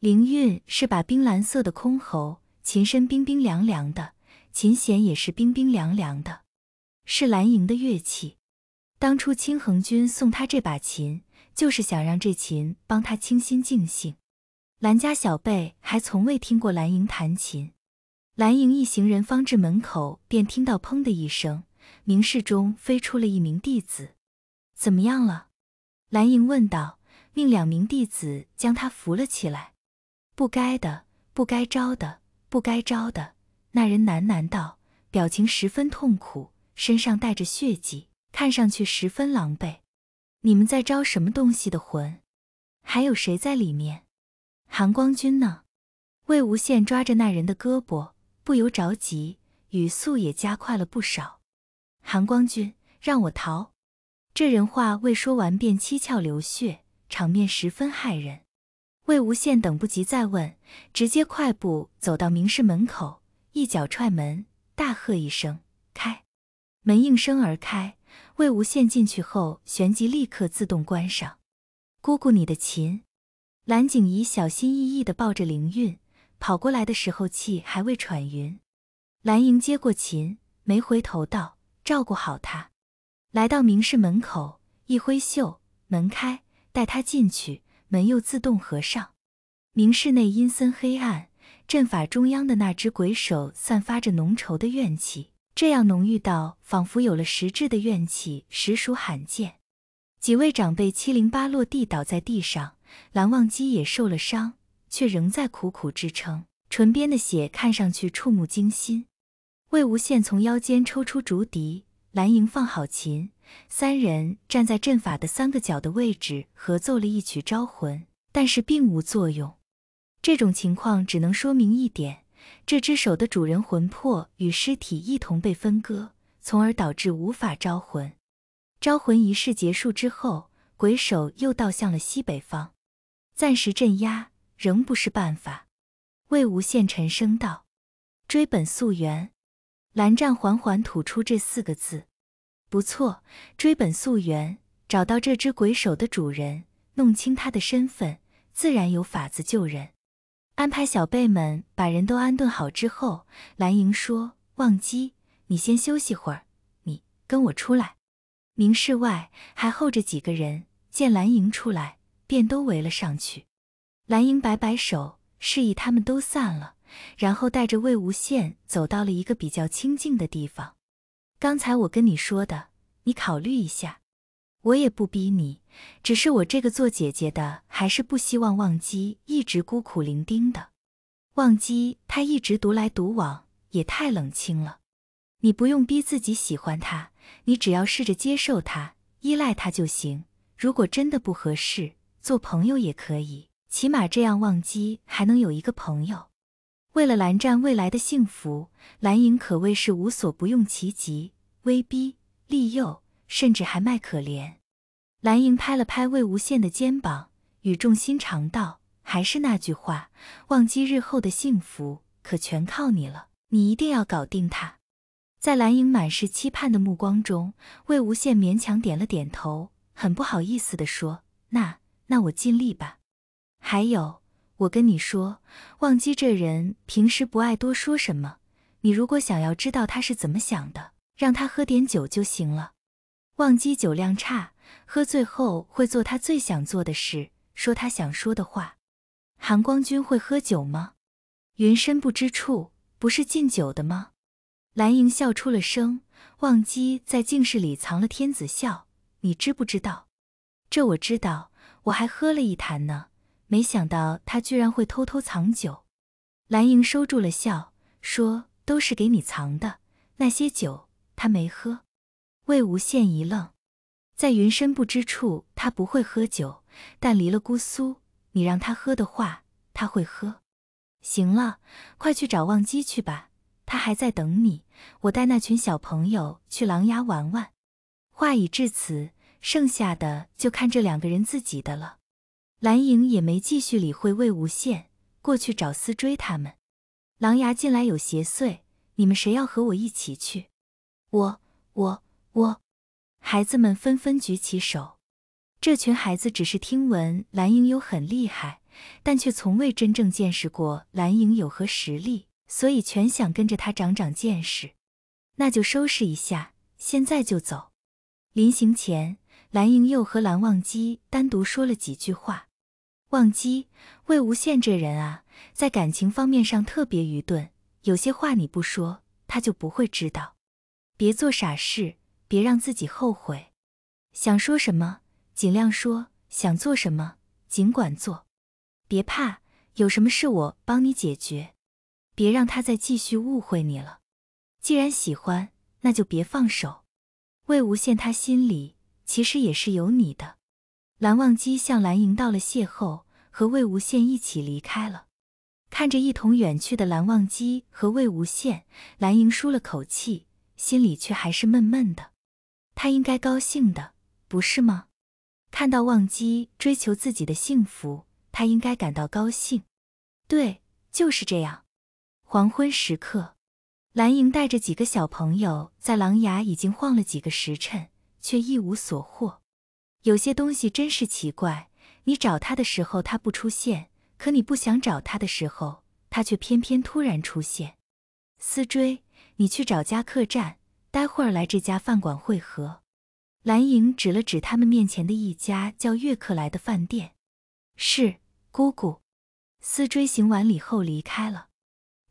灵韵是把冰蓝色的箜篌，琴身冰冰凉凉的，琴弦也是冰冰凉凉的，是蓝莹的乐器。当初青衡君送他这把琴，就是想让这琴帮他清心静性。蓝家小辈还从未听过蓝莹弹琴。蓝莹一行人方至门口，便听到砰的一声，明室中飞出了一名弟子。怎么样了？蓝莹问道，命两名弟子将他扶了起来。不该的，不该招的，不该招的。那人喃喃道，表情十分痛苦，身上带着血迹，看上去十分狼狈。你们在招什么东西的魂？还有谁在里面？韩光君呢？魏无羡抓着那人的胳膊，不由着急，语速也加快了不少。韩光君，让我逃！这人话未说完，便七窍流血，场面十分骇人。魏无羡等不及再问，直接快步走到明室门口，一脚踹门，大喝一声：“开！”门应声而开。魏无羡进去后，旋即立刻自动关上。姑姑，你的琴。蓝景仪小心翼翼地抱着灵韵，跑过来的时候气还未喘匀。蓝莹接过琴，没回头道：“照顾好她。”来到明室门口，一挥袖，门开，带她进去。门又自动合上，明室内阴森黑暗，阵法中央的那只鬼手散发着浓稠的怨气，这样浓郁到仿佛有了实质的怨气，实属罕见。几位长辈七零八落地倒在地上，蓝忘机也受了伤，却仍在苦苦支撑，唇边的血看上去触目惊心。魏无羡从腰间抽出竹笛，蓝莹放好琴。三人站在阵法的三个角的位置，合奏了一曲招魂，但是并无作用。这种情况只能说明一点：这只手的主人魂魄与尸体一同被分割，从而导致无法招魂。招魂仪式结束之后，鬼手又倒向了西北方，暂时镇压仍不是办法。魏无羡沉声道：“追本溯源。”蓝湛缓缓吐出这四个字。不错，追本溯源，找到这只鬼手的主人，弄清他的身份，自然有法子救人。安排小辈们把人都安顿好之后，蓝莹说：“忘机，你先休息会儿，你跟我出来。”明室外还候着几个人，见蓝莹出来，便都围了上去。蓝莹摆摆手，示意他们都散了，然后带着魏无羡走到了一个比较清静的地方。刚才我跟你说的，你考虑一下。我也不逼你，只是我这个做姐姐的，还是不希望忘机一直孤苦伶仃的。忘机他一直独来独往，也太冷清了。你不用逼自己喜欢他，你只要试着接受他、依赖他就行。如果真的不合适，做朋友也可以，起码这样忘机还能有一个朋友。为了蓝湛未来的幸福，蓝影可谓是无所不用其极，威逼利诱，甚至还卖可怜。蓝莹拍了拍魏无羡的肩膀，语重心长道：“还是那句话，忘机日后的幸福可全靠你了，你一定要搞定他。”在蓝莹满是期盼的目光中，魏无羡勉强点了点头，很不好意思地说：“那……那我尽力吧。还有。”我跟你说，忘机这人平时不爱多说什么。你如果想要知道他是怎么想的，让他喝点酒就行了。忘机酒量差，喝醉后会做他最想做的事，说他想说的话。韩光君会喝酒吗？云深不知处不是禁酒的吗？蓝莹笑出了声。忘机在静室里藏了天子笑，你知不知道？这我知道，我还喝了一坛呢。没想到他居然会偷偷藏酒，蓝莹收住了笑，说：“都是给你藏的，那些酒他没喝。”魏无羡一愣，在云深不知处，他不会喝酒，但离了姑苏，你让他喝的话，他会喝。行了，快去找忘机去吧，他还在等你。我带那群小朋友去狼牙玩玩。话已至此，剩下的就看这两个人自己的了。蓝莹也没继续理会魏无羡，过去找思追他们。狼牙进来有邪祟，你们谁要和我一起去？我、我、我！孩子们纷纷举起手。这群孩子只是听闻蓝莹有很厉害，但却从未真正见识过蓝莹有何实力，所以全想跟着他长长见识。那就收拾一下，现在就走。临行前，蓝莹又和蓝忘机单独说了几句话。忘机，魏无羡这人啊，在感情方面上特别愚钝，有些话你不说，他就不会知道。别做傻事，别让自己后悔。想说什么，尽量说；想做什么，尽管做。别怕，有什么事我帮你解决。别让他再继续误会你了。既然喜欢，那就别放手。魏无羡，他心里其实也是有你的。蓝忘机向蓝莹道了谢后，和魏无羡一起离开了。看着一同远去的蓝忘机和魏无羡，蓝莹舒了口气，心里却还是闷闷的。他应该高兴的，不是吗？看到忘机追求自己的幸福，他应该感到高兴。对，就是这样。黄昏时刻，蓝莹带着几个小朋友在狼牙已经晃了几个时辰，却一无所获。有些东西真是奇怪，你找他的时候他不出现，可你不想找他的时候，他却偏偏突然出现。思追，你去找家客栈，待会儿来这家饭馆会合。蓝莹指了指他们面前的一家叫“悦客来”的饭店。是，姑姑。思追行完礼后离开了。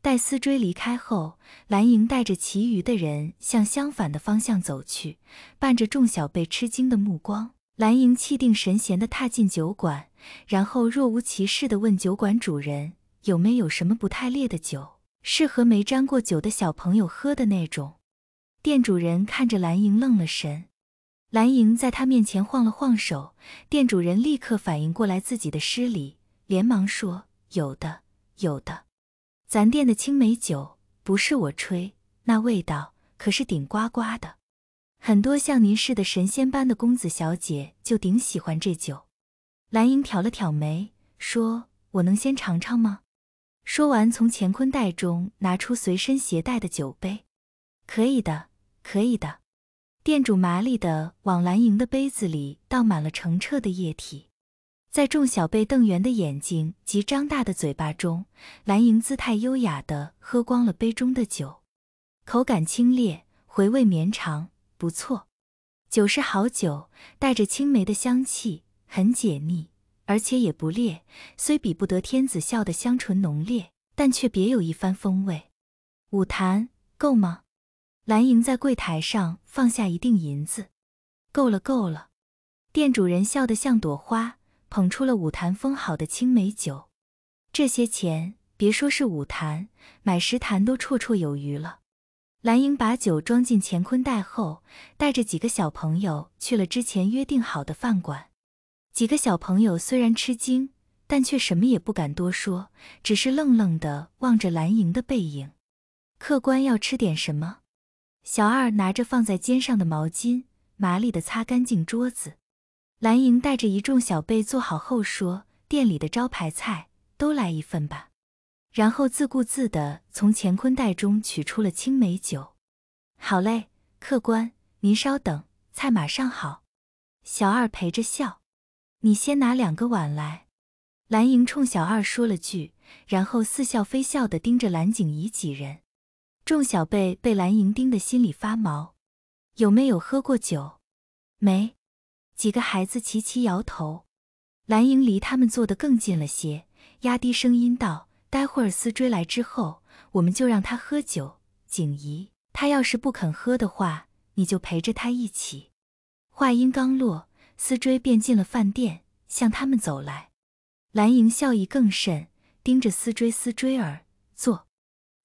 待思追离开后，蓝莹带着其余的人向相反的方向走去，伴着众小辈吃惊的目光。蓝莹气定神闲地踏进酒馆，然后若无其事地问酒馆主人有没有什么不太烈的酒，适合没沾过酒的小朋友喝的那种。店主人看着蓝莹愣了神，蓝莹在他面前晃了晃手，店主人立刻反应过来自己的失礼，连忙说：“有的，有的，咱店的青梅酒不是我吹，那味道可是顶呱呱的。”很多像您似的神仙般的公子小姐就顶喜欢这酒。蓝莹挑了挑眉，说：“我能先尝尝吗？”说完，从乾坤袋中拿出随身携带的酒杯。可以的，可以的。店主麻利的往蓝莹的杯子里倒满了澄澈的液体。在众小辈瞪圆的眼睛及张大的嘴巴中，蓝莹姿态优雅地喝光了杯中的酒，口感清冽，回味绵长。不错，酒是好酒，带着青梅的香气，很解腻，而且也不烈。虽比不得天子笑的香醇浓烈，但却别有一番风味。五坛够吗？蓝莹在柜台上放下一锭银子，够了，够了。店主人笑得像朵花，捧出了五坛封好的青梅酒。这些钱，别说是五坛，买十坛都绰绰有余了。蓝莹把酒装进乾坤袋后，带着几个小朋友去了之前约定好的饭馆。几个小朋友虽然吃惊，但却什么也不敢多说，只是愣愣的望着蓝莹的背影。客官要吃点什么？小二拿着放在肩上的毛巾，麻利的擦干净桌子。蓝莹带着一众小辈坐好后说：“店里的招牌菜，都来一份吧。”然后自顾自地从乾坤袋中取出了青梅酒。好嘞，客官您稍等，菜马上好。小二陪着笑。你先拿两个碗来。蓝莹冲小二说了句，然后似笑非笑地盯着蓝景仪几人。众小辈被蓝莹盯得心里发毛。有没有喝过酒？没。几个孩子齐齐摇头。蓝莹离他们坐得更近了些，压低声音道。待会儿思追来之后，我们就让他喝酒。景怡，他要是不肯喝的话，你就陪着他一起。话音刚落，思追便进了饭店，向他们走来。蓝莹笑意更甚，盯着思追。思追儿，坐。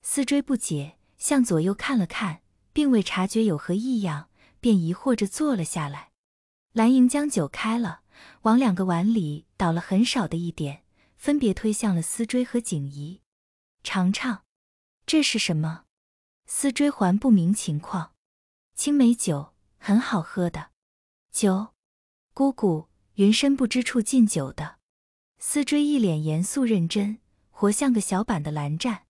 思追不解，向左右看了看，并未察觉有何异样，便疑惑着坐了下来。蓝莹将酒开了，往两个碗里倒了很少的一点。分别推向了思追和景怡，尝尝，这是什么？思追还不明情况，青梅酒很好喝的酒。姑姑，云深不知处敬酒的。思追一脸严肃认真，活像个小版的蓝湛。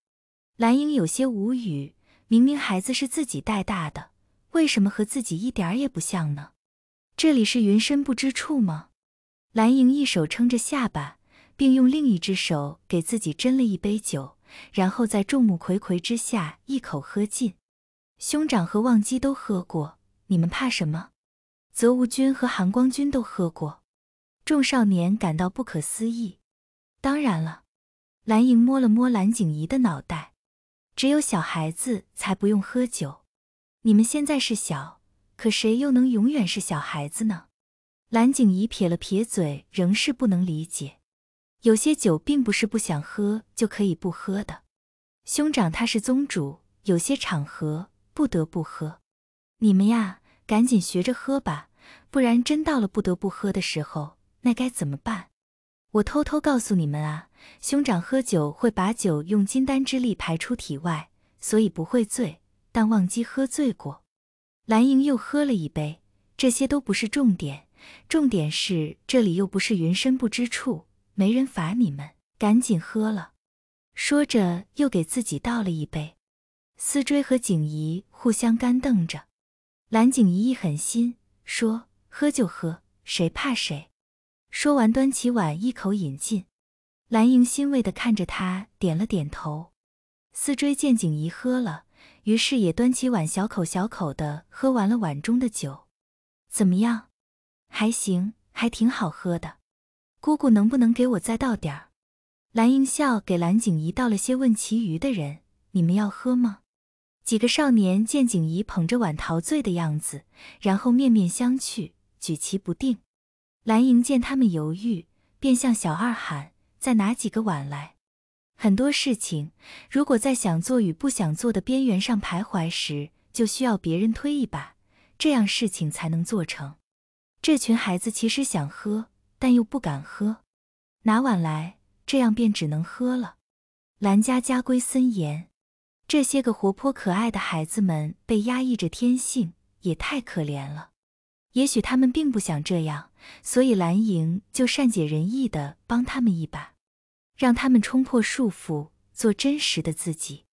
蓝莹有些无语，明明孩子是自己带大的，为什么和自己一点也不像呢？这里是云深不知处吗？蓝莹一手撑着下巴。并用另一只手给自己斟了一杯酒，然后在众目睽睽之下一口喝尽。兄长和忘机都喝过，你们怕什么？泽芜君和寒光君都喝过，众少年感到不可思议。当然了，蓝莹摸了摸蓝景仪的脑袋，只有小孩子才不用喝酒。你们现在是小，可谁又能永远是小孩子呢？蓝景仪撇了撇嘴，仍是不能理解。有些酒并不是不想喝就可以不喝的。兄长他是宗主，有些场合不得不喝。你们呀，赶紧学着喝吧，不然真到了不得不喝的时候，那该怎么办？我偷偷告诉你们啊，兄长喝酒会把酒用金丹之力排出体外，所以不会醉。但忘记喝醉过。蓝莹又喝了一杯。这些都不是重点，重点是这里又不是云深不知处。没人罚你们，赶紧喝了。说着，又给自己倒了一杯。思追和景怡互相干瞪着。蓝景怡一狠心，说：“喝就喝，谁怕谁？”说完，端起碗一口饮尽。蓝莹欣慰地看着他，点了点头。思追见景怡喝了，于是也端起碗，小口小口地喝完了碗中的酒。怎么样？还行，还挺好喝的。姑姑，能不能给我再倒点儿？蓝盈笑给蓝景怡倒了些，问其余的人：“你们要喝吗？”几个少年见景怡捧着碗陶醉的样子，然后面面相觑，举棋不定。蓝盈见他们犹豫，便向小二喊：“再拿几个碗来。”很多事情，如果在想做与不想做的边缘上徘徊时，就需要别人推一把，这样事情才能做成。这群孩子其实想喝。但又不敢喝，拿碗来，这样便只能喝了。兰家家规森严，这些个活泼可爱的孩子们被压抑着天性，也太可怜了。也许他们并不想这样，所以兰莹就善解人意的帮他们一把，让他们冲破束缚，做真实的自己。